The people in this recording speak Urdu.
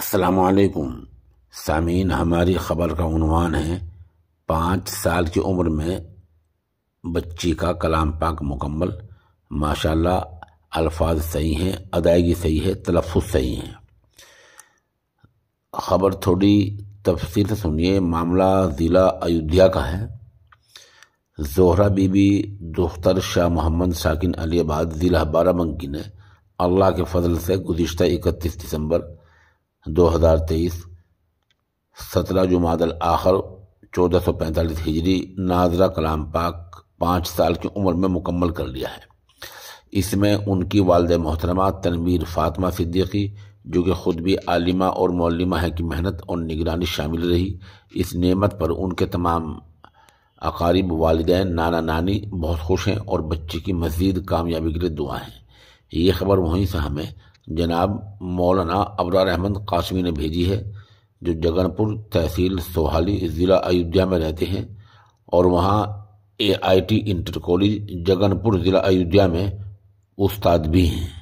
السلام علیکم سامعین ہماری خبر کا عنوان ہے پانچ سال کی عمر میں بچی کا کلام پاک مکمل ماشاءاللہ الفاظ صحیح ہیں ادائیگی صحیح ہے تلفظ صحیح ہیں خبر تھوڑی تفصیل سے سنیے معاملہ ضلع ایودھیا کا ہے زہرہ بی بی دختر شاہ محمد ساکن علی آباد ضلع بارہ بنکی نے اللہ کے فضل سے گزشتہ اکتیس دسمبر دو ہزار تیئیس سترہ جماعت الآخر چودہ سو پینتالیس ہجری ناظرہ کلام پاک پانچ سال کی عمر میں مکمل کر لیا ہے اس میں ان کی والد محترمہ تنویر فاطمہ صدیقی جو کہ خود بھی عالمہ اور معلمہ ہے کی محنت اور نگرانی شامل رہی اس نعمت پر ان کے تمام اقارب والدین نانا نانی بہت خوش ہیں اور بچے کی مزید کامیابی کے لیے دعا ہیں یہ خبر وہیں سے ہمیں جناب مولانا ابرار احمد قاسمی نے بھیجی ہے جو جگن پور تحصیل سوہالی ضلع ایودھیا میں رہتے ہیں اور وہاں A I T inter college Jaganpur ضلع ایودھیا میں استاد بھی ہیں